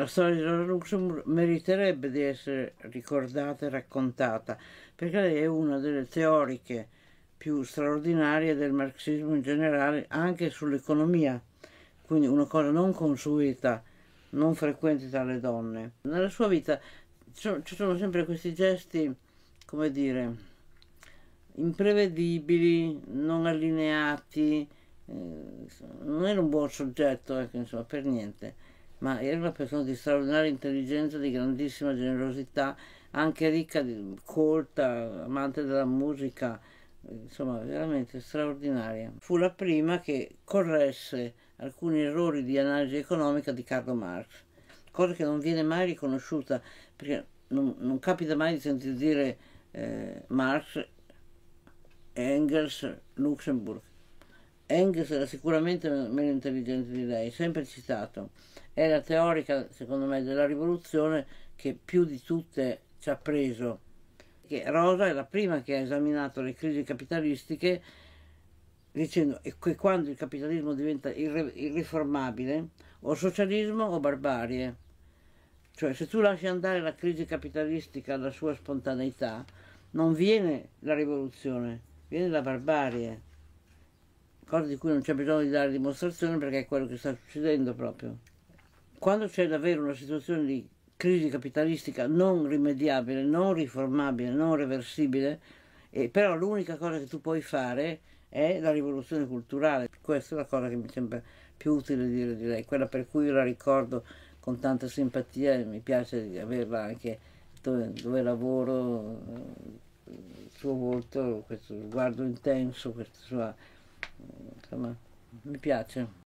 La storia di Rosa Luxemburg meriterebbe di essere ricordata e raccontata, perché lei è una delle teoriche più straordinarie del marxismo in generale, anche sull'economia, quindi una cosa non consueta, non frequente tra le donne. Nella sua vita ci sono sempre questi gesti, come dire, imprevedibili, non allineati, eh, non era un buon soggetto, ecco, insomma, per niente ma era una persona di straordinaria intelligenza, di grandissima generosità, anche ricca, di, colta, amante della musica, insomma veramente straordinaria. Fu la prima che corresse alcuni errori di analisi economica di Carlo Marx, cosa che non viene mai riconosciuta, perché non, non capita mai di sentire dire eh, Marx, Engels, Luxemburg. Engels era sicuramente meno intelligente di lei, sempre citato. È la teorica, secondo me, della rivoluzione che più di tutte ci ha preso. Che Rosa è la prima che ha esaminato le crisi capitalistiche dicendo che quando il capitalismo diventa irre irriformabile o socialismo o barbarie. Cioè se tu lasci andare la crisi capitalistica alla sua spontaneità non viene la rivoluzione, viene la barbarie cosa di cui non c'è bisogno di dare dimostrazione perché è quello che sta succedendo proprio. Quando c'è davvero una situazione di crisi capitalistica non rimediabile, non riformabile, non reversibile, e eh, però l'unica cosa che tu puoi fare è la rivoluzione culturale. Questa è la cosa che mi sembra più utile dire di lei, quella per cui la ricordo con tanta simpatia e mi piace averla anche dove, dove lavoro, eh, il suo volto, questo sguardo intenso, questa sua insomma mi piace